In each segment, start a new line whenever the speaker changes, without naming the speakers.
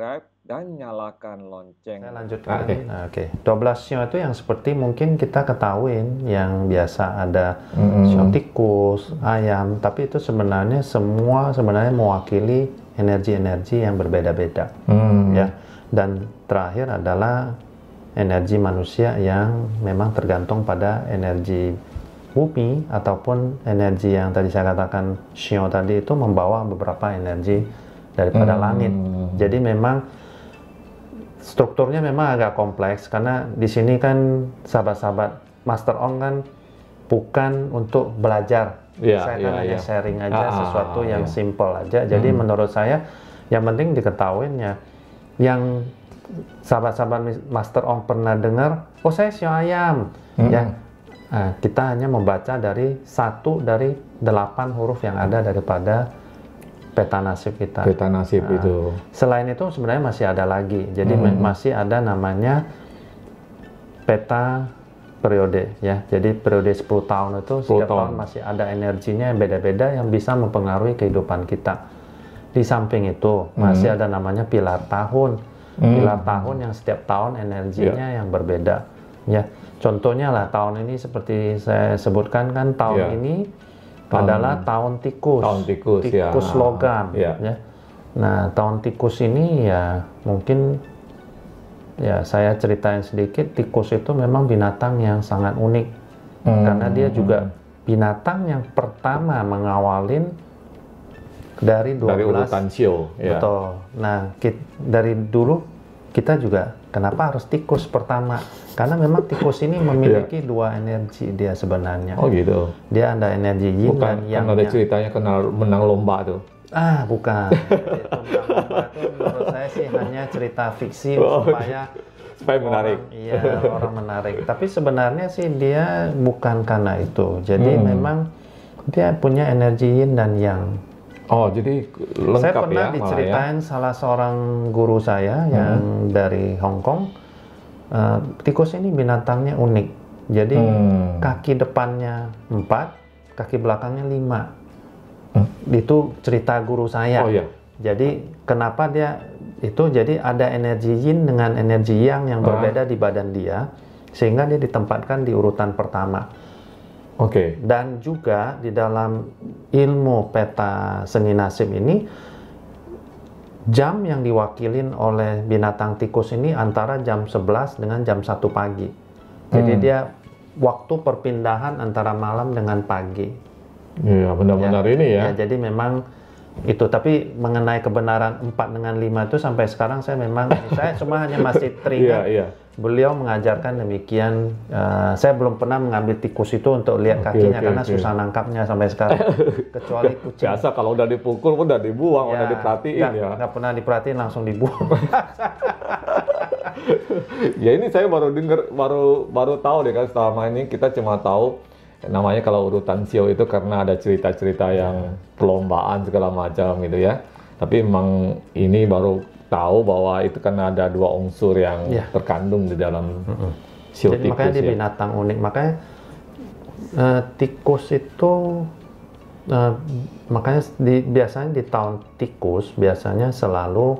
subscribe dan nyalakan lonceng. Saya lanjutkan. Oke.
Okay. Okay. 12 sio itu yang seperti mungkin kita ketahuin yang biasa ada mm. sio tikus, ayam, tapi itu sebenarnya semua sebenarnya mewakili energi-energi yang berbeda-beda. Mm. Ya. Dan terakhir adalah energi manusia yang memang tergantung pada energi bumi ataupun energi yang tadi saya katakan shio tadi itu membawa beberapa energi daripada hmm. langit. Jadi memang strukturnya memang agak kompleks karena di sini kan sahabat-sahabat master on kan bukan untuk belajar. Yeah, saya iya, kan yeah, hanya iya. sharing aja ah, sesuatu yang yeah. simple aja. Jadi hmm. menurut saya yang penting diketahuinya yang sahabat-sahabat master ong pernah dengar, oh saya sio ayam. Hmm. Ya. Nah, kita hanya membaca dari satu dari delapan huruf yang ada daripada peta nasib kita. Peta nasib nah, itu. Selain itu sebenarnya masih ada lagi. Jadi hmm. masih ada namanya peta periode ya. Jadi periode 10 tahun itu setiap tahun. tahun masih ada energinya yang beda-beda yang bisa mempengaruhi kehidupan kita. Di samping itu hmm. masih ada namanya pilar tahun. Hmm. Pilar tahun yang setiap tahun energinya yeah. yang berbeda ya. Contohnya lah tahun ini seperti saya sebutkan kan tahun yeah. ini adalah tahun tikus. Tahun tikus, tikus ya. Tikus logam, ya. ya. Nah, tahun tikus ini ya mungkin ya saya ceritain sedikit. Tikus itu memang binatang yang sangat unik
hmm. karena dia
juga binatang yang pertama mengawalin dari 12 dari urutan
Shio, ya. betul.
Nah, kita, dari dulu kita juga kenapa harus tikus pertama karena memang tikus ini memiliki yeah. dua energi dia sebenarnya oh gitu dia
ada energi yin bukan, dan yang Bukan. ada yang... ceritanya kenal menang lomba tuh ah bukan itu
lomba itu menurut saya sih hanya cerita fiksi oh, iya. supaya supaya orang, menarik iya orang menarik tapi sebenarnya sih dia bukan karena itu jadi hmm. memang dia punya energi yin dan yang Oh, jadi lengkap saya pernah ya, ya. diceritain ya. salah seorang guru saya hmm. yang hmm. dari Hong Kong. Uh, tikus ini binatangnya unik. Jadi hmm. kaki depannya empat, kaki belakangnya lima. Hmm? Itu cerita guru saya. Oh, iya. Jadi kenapa dia itu? Jadi ada energi Yin dengan energi Yang yang hmm. berbeda di badan dia, sehingga dia ditempatkan di urutan pertama. Oke. Okay. Dan juga di dalam ilmu peta seni nasib ini jam yang diwakilin oleh binatang tikus ini antara jam 11 dengan jam 1 pagi. Jadi hmm. dia waktu perpindahan antara malam dengan pagi.
Iya, benar-benar ya. ini ya. ya.
Jadi memang itu tapi mengenai kebenaran 4 dengan 5 itu sampai sekarang saya memang saya cuma hanya masih teringat yeah, yeah. beliau mengajarkan demikian uh, saya belum pernah mengambil tikus itu untuk lihat okay, kakinya okay, karena okay. susah nangkapnya sampai sekarang kecuali kucing biasa kalau udah dipukul udah dibuang yeah, udah diperhatiin gak, ya nggak pernah diperhatiin langsung dibuang ya ini saya
baru dengar baru baru tahu deh kan selama ini kita cuma tahu namanya kalau urutan sio itu karena ada cerita-cerita yang perlombaan segala macam gitu ya tapi memang ini baru tahu bahwa itu karena ada dua unsur yang ya. terkandung di dalam
mm sio tikus makanya dia ya. binatang unik makanya uh, tikus itu uh, makanya di, biasanya di tahun tikus biasanya selalu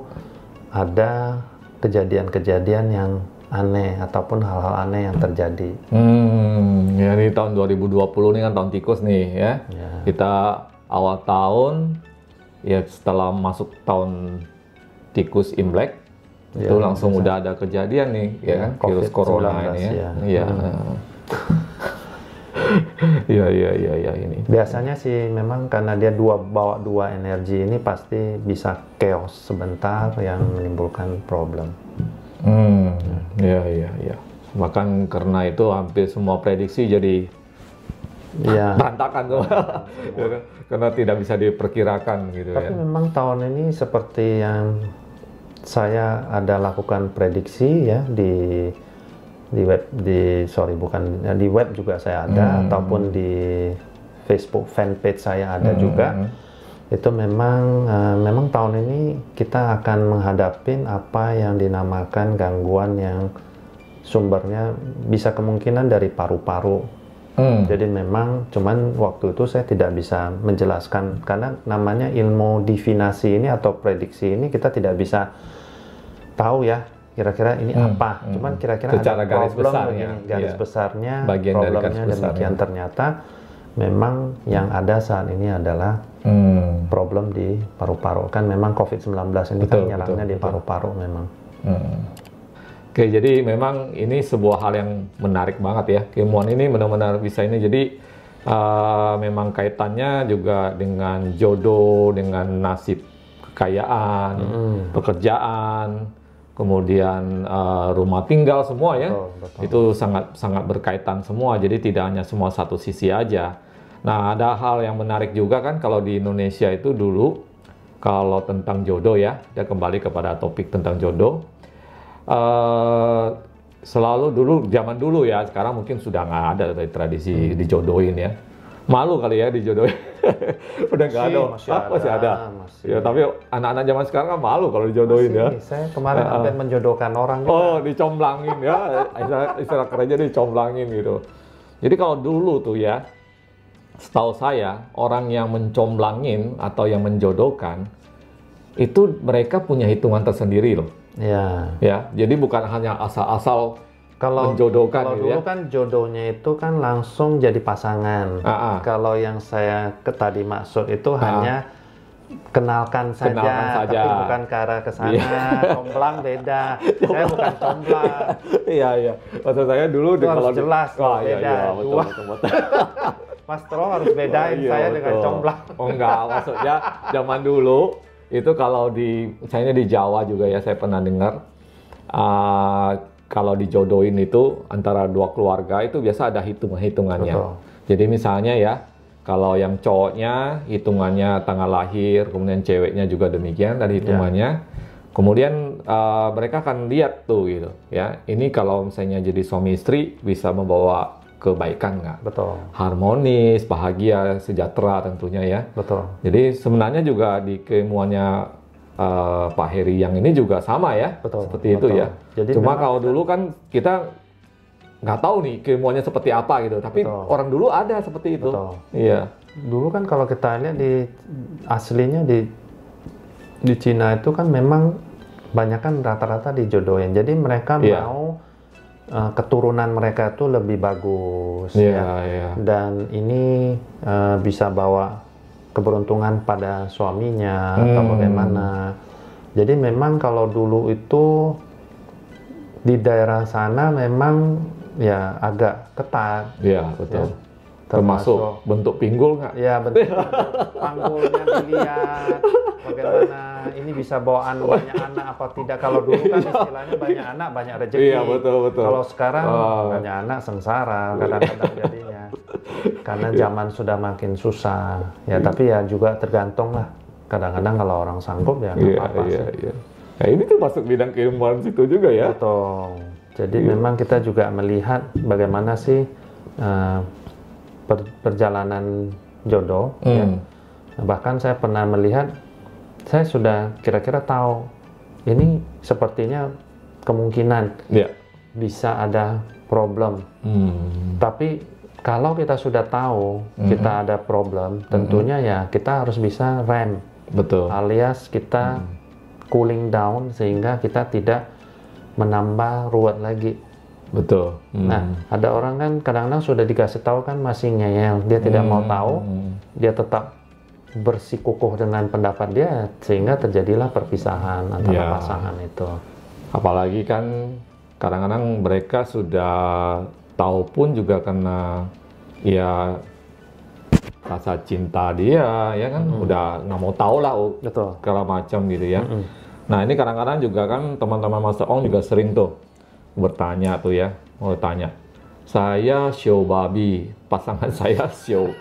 ada kejadian-kejadian yang aneh ataupun hal-hal aneh yang terjadi.
Hmm, ya ini tahun 2020 nih kan tahun tikus nih ya. Yeah. Kita awal tahun ya setelah masuk tahun tikus Imlek yeah, itu langsung bisa. udah ada kejadian nih ya, yeah, kan ya, virus corona 19, ini ya. ya. Iya.
Hmm. iya. Iya iya iya ya, ini. Biasanya sih memang karena dia dua bawa dua energi ini pasti bisa chaos sebentar yang menimbulkan problem. Hmm, ya, ya, ya.
Bahkan karena itu hampir semua prediksi jadi ya.
berantakan tuh.
Ya kan? karena tidak bisa diperkirakan gitu Tapi ya. Tapi
memang tahun ini seperti yang saya ada lakukan prediksi ya di di web di sorry bukan ya, di web juga saya ada hmm. ataupun di Facebook fanpage saya ada hmm. juga. Hmm itu memang uh, memang tahun ini kita akan menghadapi apa yang dinamakan gangguan yang sumbernya bisa kemungkinan dari paru-paru. Hmm. Jadi memang cuman waktu itu saya tidak bisa menjelaskan karena namanya ilmu divinasi ini atau prediksi ini kita tidak bisa tahu ya kira-kira ini hmm, apa. Hmm. Cuman kira-kira ada garis problem besarnya, ya. garis iya. besarnya, Bagian problemnya dari garis besarnya. demikian ya. ternyata memang yang ada saat ini adalah hmm problem di paru-paru kan memang COVID-19 ini kan betul, kan nyerangnya di paru-paru memang. Hmm.
Oke, jadi memang ini sebuah hal yang menarik banget ya. Kemuan ini benar-benar bisa ini. Jadi uh, memang kaitannya juga dengan jodoh, dengan nasib kekayaan, hmm. pekerjaan, kemudian uh, rumah tinggal semua ya. Betul, betul. Itu sangat sangat berkaitan semua. Jadi tidak hanya semua satu sisi aja. Nah, ada hal yang menarik juga kan kalau di Indonesia itu dulu kalau tentang jodoh ya, kita kembali kepada topik tentang jodoh. Uh, selalu dulu zaman dulu ya, sekarang mungkin sudah nggak ada tradisi hmm. dijodohin ya. Malu kali ya dijodohin. Udah nggak ada. Masih ada. Masih ah, ada. Masih. Ya, tapi anak-anak zaman sekarang kan malu kalau dijodohin ya. masih, ya. Saya kemarin uh, hampir menjodohkan orang juga. Oh, dicomblangin ya. Istilah, istilah kerja dicomblangin gitu. Jadi kalau dulu tuh ya, setahu saya orang yang mencomblangin atau yang menjodohkan itu mereka punya hitungan tersendiri loh. Ya. Ya, jadi bukan hanya asal-asal
kalau menjodohkan kalau gitu dulu ya. kan jodohnya itu kan langsung jadi pasangan. Aa. Ah, ah. Kalau yang saya tadi maksud itu Aa. Ah. hanya kenalkan saja, kenalkan saja, tapi bukan ke arah ke sana. Comblang iya. beda. saya bukan comblang. Iya, iya. Maksud saya dulu itu harus jelas oh, iya, beda. Iya, iya, betul, betul. betul. Mas Tro harus bedain oh, iya, saya betul. dengan comblang. Oh enggak, maksudnya
zaman dulu itu kalau di misalnya di Jawa juga ya saya pernah dengar uh, kalau dijodohin itu antara dua keluarga itu biasa ada hitung-hitungannya. Jadi misalnya ya kalau yang cowoknya hitungannya tanggal lahir, kemudian ceweknya juga demikian dari hitungannya. Yeah. Kemudian uh, mereka akan lihat tuh gitu ya. Ini kalau misalnya jadi suami istri bisa membawa kebaikan nggak? Betul. Harmonis, bahagia, sejahtera tentunya ya. Betul. Jadi sebenarnya juga di keilmuannya uh, Pak Heri yang ini juga sama ya. Betul. Seperti betul. itu ya. Jadi Cuma kalau kita... dulu kan kita nggak tahu nih keilmuannya seperti apa gitu. Tapi betul. orang dulu ada seperti itu. Betul. Iya.
Dulu kan kalau kita lihat di aslinya di di Cina itu kan memang banyak kan rata-rata dijodohin. Jadi mereka yeah. mau uh, keturunan mereka itu lebih bagus yeah, ya yeah. dan ini uh, bisa bawa keberuntungan pada suaminya hmm. atau bagaimana jadi memang kalau dulu itu di daerah sana memang ya agak ketat ya betul ya
termasuk, bentuk pinggul
nggak? Iya bentuk panggulnya dilihat bagaimana ini bisa bawaan banyak anak apa tidak kalau dulu kan iya. istilahnya banyak anak banyak rezeki. Iya betul betul. Kalau sekarang uh. banyak anak sengsara kadang-kadang jadinya karena iya. zaman sudah makin susah ya tapi ya juga tergantung lah kadang-kadang kalau orang sanggup ya nggak yeah, apa-apa yeah, sih. Yeah. Nah ini
tuh masuk bidang keilmuan situ juga ya.
Betul. Jadi yeah. memang kita juga melihat bagaimana sih uh, per, perjalanan jodoh Mm. ya. Hmm. Nah, bahkan saya pernah melihat saya sudah kira-kira tahu ini sepertinya kemungkinan yeah. bisa ada problem Mm. tapi kalau kita sudah tahu hmm. kita ada problem tentunya hmm. ya kita harus bisa rem betul alias kita mm. cooling down sehingga kita tidak menambah ruwet lagi Betul. Nah, hmm. Nah, ada orang kan kadang-kadang sudah dikasih tahu kan masih ngeyel, dia tidak hmm. mau tahu, dia tetap bersikukuh dengan pendapat dia sehingga terjadilah perpisahan antara ya. pasangan itu. Apalagi kan kadang-kadang mereka
sudah tahu pun juga karena ya rasa cinta dia ya kan hmm. udah nggak mau tahu lah segala macam gitu ya. Hmm. Nah, ini kadang-kadang juga kan teman-teman Master Ong juga sering tuh bertanya tuh ya, mau oh, tanya. Saya show babi, pasangan saya show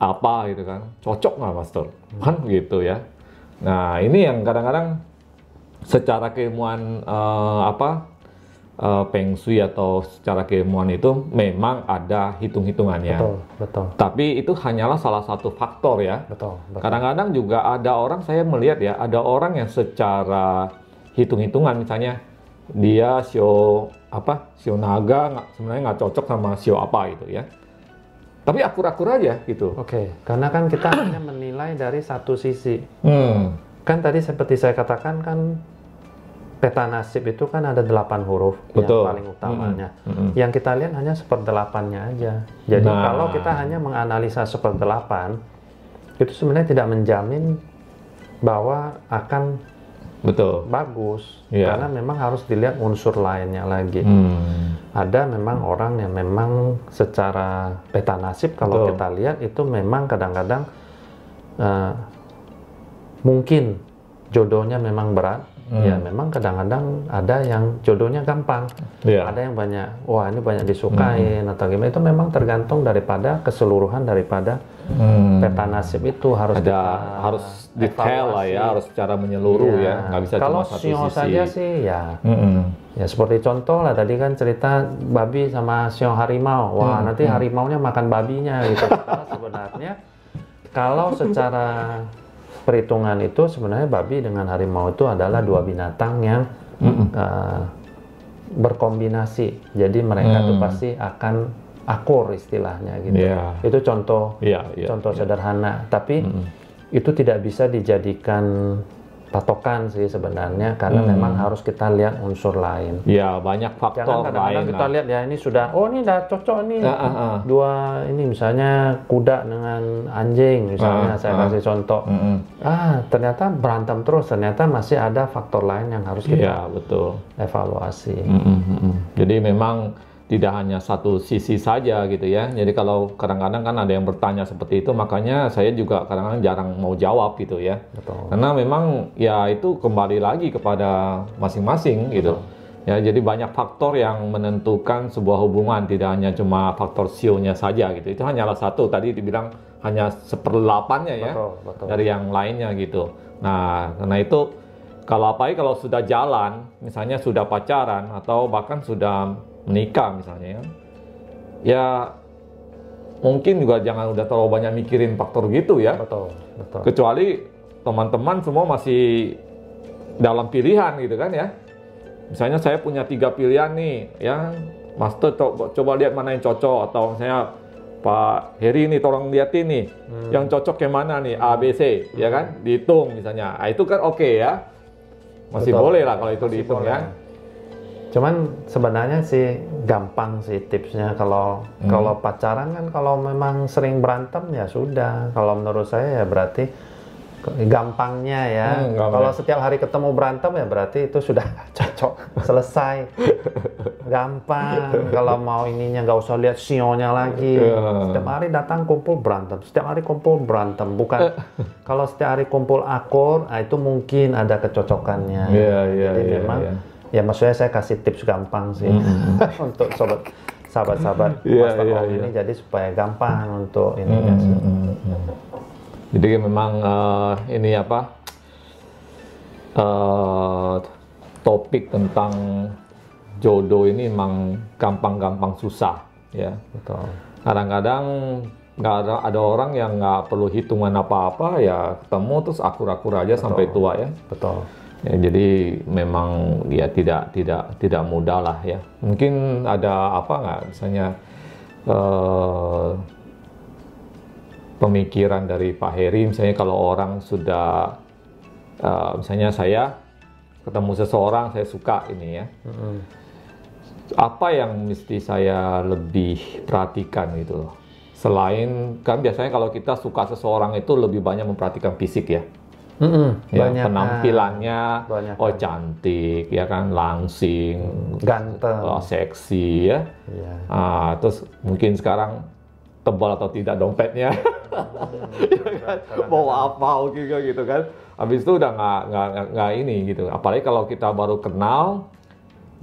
apa gitu kan. Cocok nggak Master? Kan gitu ya. Nah, ini yang kadang-kadang secara keilmuan uh, apa uh, Peng Shui atau secara keilmuan itu memang ada hitung-hitungannya. Betul, betul. Tapi itu hanyalah salah satu faktor ya. betul. Kadang-kadang juga ada orang saya melihat ya, ada orang yang secara hitung-hitungan misalnya dia sio apa sio naga
nggak sebenarnya nggak cocok sama sio apa gitu ya tapi akur-akur aja gitu oke okay. karena kan kita hanya menilai dari satu sisi
hmm.
kan tadi seperti saya katakan kan peta nasib itu kan ada delapan huruf Betul. yang paling utamanya. Hmm, hmm. -hmm. Yang kita lihat hanya seperdelapannya aja. Jadi nah. kalau kita hanya menganalisa seperdelapan, itu sebenarnya tidak menjamin bahwa akan Betul. Bagus. ya. Karena memang harus dilihat unsur lainnya lagi. Hmm. Ada memang orang yang memang secara peta nasib kalau Betul. kita lihat itu memang kadang-kadang uh, mungkin jodohnya memang berat. Hmm. Ya memang kadang-kadang ada yang jodohnya gampang, ya. ada yang banyak. Wah ini banyak disukai hmm. atau gimana itu memang tergantung daripada keseluruhan daripada
hmm. peta
nasib itu harus ada kita harus detail lah ya harus
secara menyeluruh iya. ya, ya. bisa kalau cuma satu sio saja sih ya hmm.
ya seperti contoh lah tadi kan cerita babi sama sio harimau wah hmm. nanti hmm. nya makan babinya gitu sebenarnya kalau secara perhitungan itu sebenarnya babi dengan harimau itu adalah dua binatang yang hmm. Uh, berkombinasi. Jadi mereka hmm. tuh pasti akan akur istilahnya gitu. Yeah. Itu contoh yeah, yeah, contoh yeah. sederhana, tapi mm. itu tidak bisa dijadikan patokan sih sebenarnya karena mm. memang harus kita lihat unsur lain. Ya banyak faktor Jangan kadang-kadang kita lihat ya ini sudah oh ini sudah cocok nih uh, uh, uh. dua ini misalnya kuda dengan anjing misalnya saya kasih contoh mm -hmm. ah ternyata berantem terus ternyata masih ada faktor lain yang harus kita ya, betul. evaluasi. Mm -hmm. Jadi memang
tidak hanya satu sisi saja gitu ya. Jadi kalau kadang-kadang kan ada yang bertanya seperti itu, makanya saya juga kadang-kadang jarang mau jawab gitu ya. Betul. Karena memang ya itu kembali lagi kepada masing-masing gitu. Ya, jadi banyak faktor yang menentukan sebuah hubungan, tidak hanya cuma faktor sionya saja gitu. Itu hanyalah satu. Tadi dibilang hanya seperdelapannya ya betul, betul. dari yang lainnya gitu. Nah, karena itu kalau apa ya, kalau sudah jalan, misalnya sudah pacaran atau bahkan sudah menikah misalnya ya. Ya mungkin juga jangan udah terlalu banyak mikirin faktor gitu ya. Betul, betul. Kecuali teman-teman semua masih dalam pilihan gitu kan ya. Misalnya saya punya tiga pilihan nih, ya Mas tuh coba, coba lihat mana yang cocok atau misalnya Pak Heri ini tolong lihat ini hmm. yang cocok ke mana nih A B hmm. ya kan hmm. dihitung misalnya nah, itu kan oke okay, ya masih Betul. boleh lah kalau itu Masih dihitung boleh. ya
cuman sebenarnya sih gampang sih tipsnya kalau hmm. kalau pacaran kan kalau memang sering berantem ya sudah kalau menurut saya ya berarti gampangnya ya hmm, kalau setiap hari ketemu berantem ya berarti itu sudah cocok selesai gampang kalau mau ininya nggak usah lihat sionya e lagi iya. setiap hari datang kumpul berantem setiap hari kumpul berantem bukan kalau setiap hari kumpul akur nah itu mungkin ada kecocokannya yeah, yeah, jadi yeah, memang yeah ya maksudnya saya kasih tips gampang sih mm-hmm. untuk sobat sahabat-sahabat yeah, master yeah, yeah. ini jadi supaya gampang untuk ini mm-hmm. Mm-hmm.
jadi memang uh, ini apa uh, topik tentang jodoh ini memang gampang-gampang susah ya betul kadang-kadang nggak ada, ada orang yang nggak perlu hitungan apa-apa ya ketemu terus akur-akur aja betul. sampai tua ya betul Ya, jadi memang ya tidak tidak tidak mudah lah ya. Mungkin ada apa nggak misalnya eh, pemikiran dari Pak Heri misalnya kalau orang sudah eh, misalnya saya ketemu seseorang saya suka ini ya. Apa yang mesti saya lebih perhatikan gitu Selain kan biasanya kalau kita suka seseorang itu lebih banyak memperhatikan fisik ya
Mm -hmm, ya, banyak penampilannya
banyak. oh cantik ya kan langsing ganteng oh, seksi ya yeah. Iya. terus mungkin sekarang tebal atau tidak dompetnya ya kan? mau bawa apa oke gitu kan habis itu udah nggak nggak ini gitu apalagi kalau kita baru kenal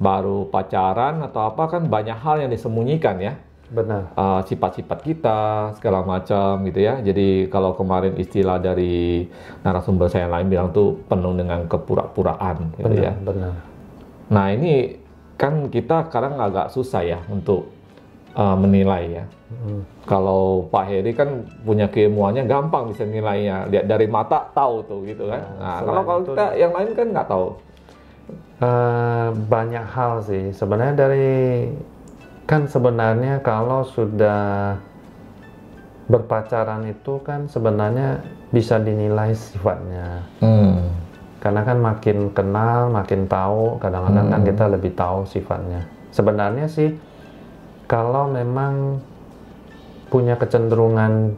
baru pacaran atau apa kan banyak hal yang disembunyikan ya benar ah, sifat-sifat kita segala macam gitu ya jadi kalau kemarin istilah dari narasumber saya yang lain bilang tuh penuh dengan kepura-puraan gitu benar, ya benar nah ini kan kita sekarang agak susah ya untuk uh, menilai ya hmm. kalau Pak Heri kan punya keilmuannya gampang bisa nilainya lihat dari mata tahu tuh gitu kan nah, nah kalau kalau kita yang
lain kan nggak tahu uh, banyak hal sih sebenarnya dari kan sebenarnya kalau sudah berpacaran itu kan sebenarnya bisa dinilai sifatnya. Hmm. Karena kan makin kenal, makin tahu, kadang-kadang kan hmm. kan kita lebih tahu sifatnya. Sebenarnya sih kalau memang punya kecenderungan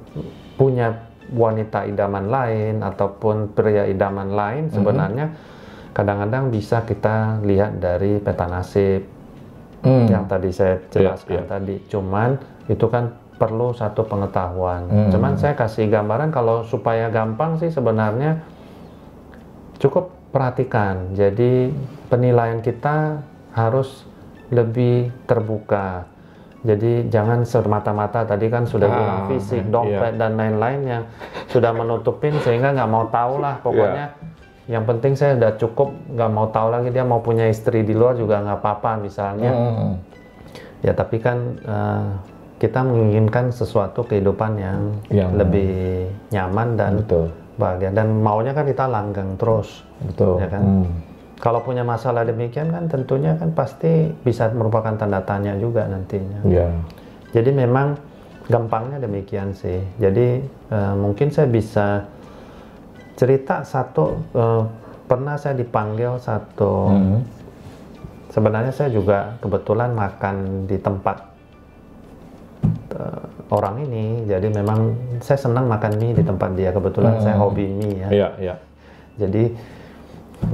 punya wanita idaman lain ataupun pria idaman lain hmm. sebenarnya kadang-kadang hmm. bisa kita lihat dari peta nasib hmm. yang tadi saya iya, jelaskan yeah, yeah. tadi. Cuman itu kan perlu satu pengetahuan. Hmm. Cuman saya kasih gambaran kalau supaya gampang sih sebenarnya cukup perhatikan. Jadi penilaian kita harus lebih terbuka. Jadi jangan semata-mata tadi kan sudah ah, fisik, iya. dompet yeah. dan lain-lain yang sudah menutupin sehingga nggak mau tahu lah iya. pokoknya. Yeah yang penting saya udah cukup nggak mau tahu lagi dia mau punya istri di luar juga nggak apa-apa misalnya hmm. ya tapi kan uh, kita menginginkan sesuatu kehidupan yang, yang lebih nyaman dan betul. bahagia dan maunya kan kita langgeng terus betul ya kan hmm. kalau punya masalah demikian kan tentunya kan pasti bisa merupakan tanda tanya juga nantinya yeah. jadi memang gampangnya demikian sih jadi uh, mungkin saya bisa cerita satu uh, pernah saya dipanggil satu hmm. sebenarnya saya juga kebetulan makan di tempat uh, orang ini jadi memang saya senang makan mie di tempat dia kebetulan hmm. saya mm-hmm. hobi mie ya yeah, yeah. jadi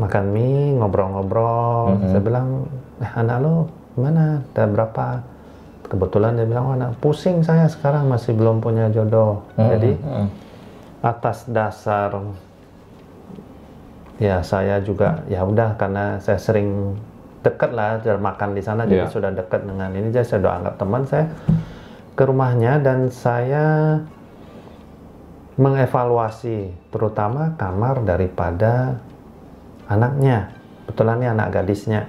makan mie ngobrol-ngobrol hmm. saya bilang eh, anak lo mana ada berapa kebetulan dia bilang oh, anak pusing saya sekarang masih belum punya jodoh hmm. jadi hmm. atas dasar ya saya juga ya udah karena saya sering dekat lah makan di sana yeah. jadi ya. sudah dekat dengan ini jadi saya udah anggap teman saya ke rumahnya dan saya mengevaluasi terutama kamar daripada anaknya kebetulan ini anak gadisnya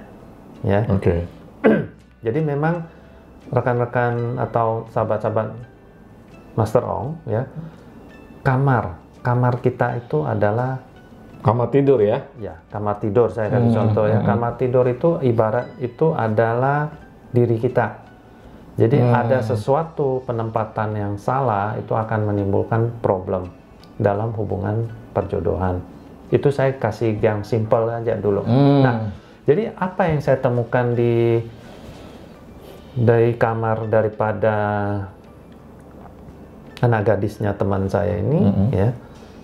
ya oke okay. jadi memang rekan-rekan atau sahabat-sahabat Master Ong ya kamar kamar kita itu adalah Kamar tidur ya? Ya, kamar tidur saya kasih hmm. contoh ya. Hmm. Kamar tidur itu ibarat itu adalah diri kita. Jadi hmm. ada sesuatu penempatan yang salah itu akan menimbulkan problem dalam hubungan perjodohan. Itu saya kasih yang simple aja dulu. Hmm. Nah, jadi apa yang saya temukan di dari kamar daripada anak gadisnya teman saya ini -hmm. ya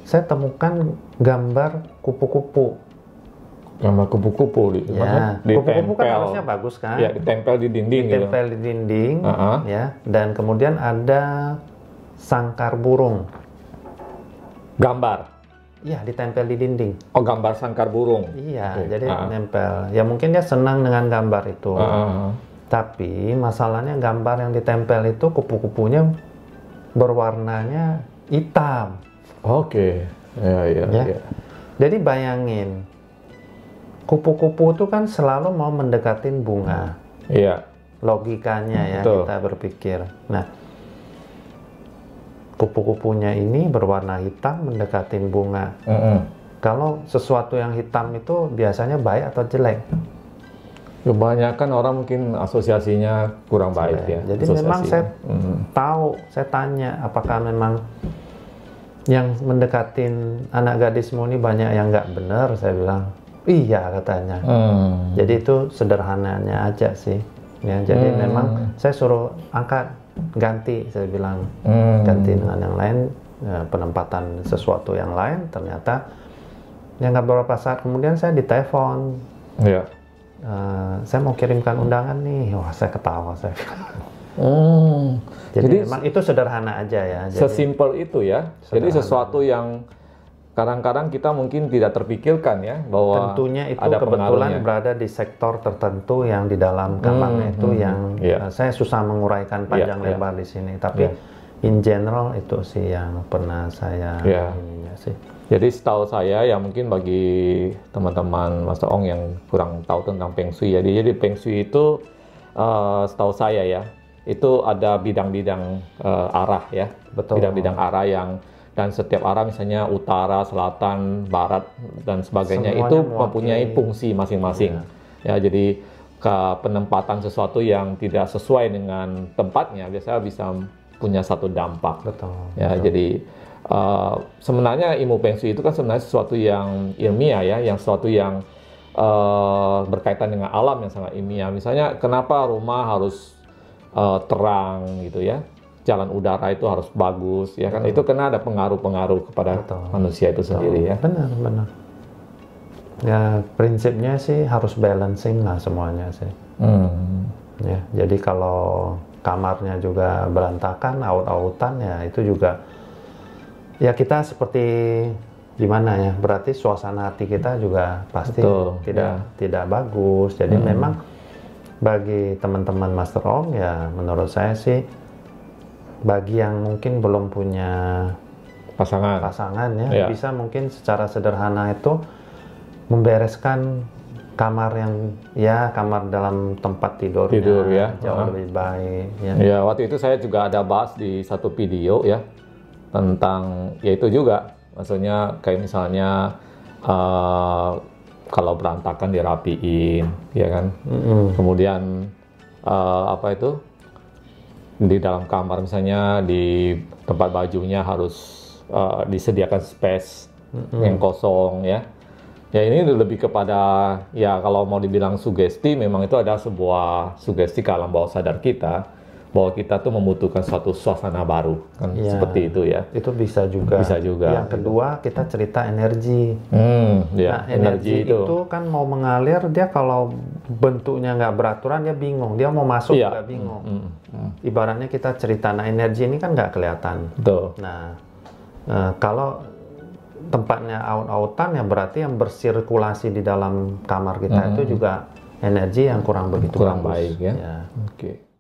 saya temukan gambar kupu-kupu. Gambar kupu-kupu di ya. Kupu-kupu kan harusnya bagus kan? Ya, ditempel di dinding. Gitu. Ditempel gitu. di dinding, uh -huh. ya. Dan kemudian ada sangkar burung. Gambar. Iya, ditempel di dinding. Oh, gambar sangkar burung. Iya, okay. jadi uh-huh. nempel. Ya mungkin dia senang dengan gambar itu. Uh-huh. Tapi masalahnya gambar yang ditempel itu kupu-kupunya berwarnanya hitam. Oke. Okay. Ya, ya, ya. ya. Jadi bayangin, kupu-kupu itu kan selalu mau mendekatin bunga. Iya. Logikanya ya Betul. kita berpikir. Nah, kupu-kupunya ini berwarna hitam mendekatin bunga. Mm -hmm. Kalau sesuatu yang hitam itu biasanya baik atau jelek? Kebanyakan orang mungkin asosiasinya kurang baik ya. Jadi memang ya. saya mm -hmm. tahu, saya tanya apakah memang yang mendekatin anak gadismu ini banyak yang nggak benar saya bilang iya katanya hmm. jadi itu sederhananya aja sih ya jadi hmm. memang saya suruh angkat ganti saya bilang hmm. ganti dengan yang lain ya, penempatan sesuatu yang lain ternyata yang nggak beberapa saat kemudian saya ditelepon ya. uh, saya mau kirimkan undangan nih wah saya ketawa saya Hmm. Jadi, Jadi memang itu sederhana aja ya. Jadi, sesimpel itu ya. Sederhana. Jadi sesuatu
yang kadang-kadang kita mungkin tidak terpikirkan ya bahwa tentunya itu ada kebetulan
berada di sektor tertentu yang di dalam kandang hmm, itu hmm, yang hmm. yeah. Iya. saya susah menguraikan iya, panjang yeah, lebar yeah. di sini tapi yeah. in general itu sih yang pernah saya yeah.
ininya sih. Jadi setahu saya ya mungkin bagi teman-teman Mas Ong yang kurang tahu tentang Peng Shui ya, jadi jadi itu uh, setahu saya ya itu ada bidang-bidang uh, arah ya, bidang-bidang arah yang dan setiap arah misalnya utara, selatan, barat dan sebagainya Semuanya itu mempunyai fungsi masing-masing. Ya. Ya, jadi ke penempatan sesuatu yang tidak sesuai dengan tempatnya biasanya bisa punya satu dampak. Betul. Ya, betul. jadi uh, sebenarnya ilmu pensi itu kan sebenarnya sesuatu yang ilmiah ya, yang sesuatu yang uh, berkaitan dengan alam yang sangat ilmiah. Misalnya kenapa rumah harus uh, terang gitu ya jalan udara itu harus bagus ya kan betul. itu kena ada pengaruh-pengaruh kepada betul. manusia itu sendiri ya
benar benar ya prinsipnya sih harus balancing lah semuanya sih hmm. ya jadi kalau kamarnya juga berantakan out-outan ya itu juga ya kita seperti gimana ya berarti suasana hati kita juga pasti betul. tidak ya. tidak bagus jadi hmm. memang bagi teman-teman Master Om ya menurut saya sih bagi yang mungkin belum punya pasangan pasangan ya, ya. bisa mungkin secara sederhana itu membereskan kamar yang ya kamar dalam tempat tidur ya, tidur ya jauh uh -huh. lebih baik
ya. ya waktu itu saya juga ada bahas di satu video ya tentang yaitu juga maksudnya kayak misalnya uh, kalau berantakan dirapiin, ya kan. Mm-hmm. Kemudian uh, apa itu di dalam kamar misalnya di tempat bajunya harus uh, disediakan space mm-hmm. yang kosong ya. Ya ini lebih kepada ya kalau mau dibilang sugesti, memang itu ada sebuah sugesti ke alam bawah sadar kita bahwa kita tuh membutuhkan suatu suasana baru kan ya, seperti itu ya itu bisa juga bisa juga yang
kedua kita cerita energi hmm, ya, nah energi, itu. itu kan mau mengalir dia kalau bentuknya nggak beraturan dia bingung dia mau masuk ya. nggak bingung hmm, hmm, hmm. ibaratnya kita cerita nah energi ini kan nggak kelihatan Betul. nah eh, kalau tempatnya out-outan ya berarti yang bersirkulasi di dalam kamar kita hmm. itu juga energi yang kurang begitu kurang bagus. baik ya, ya. oke okay.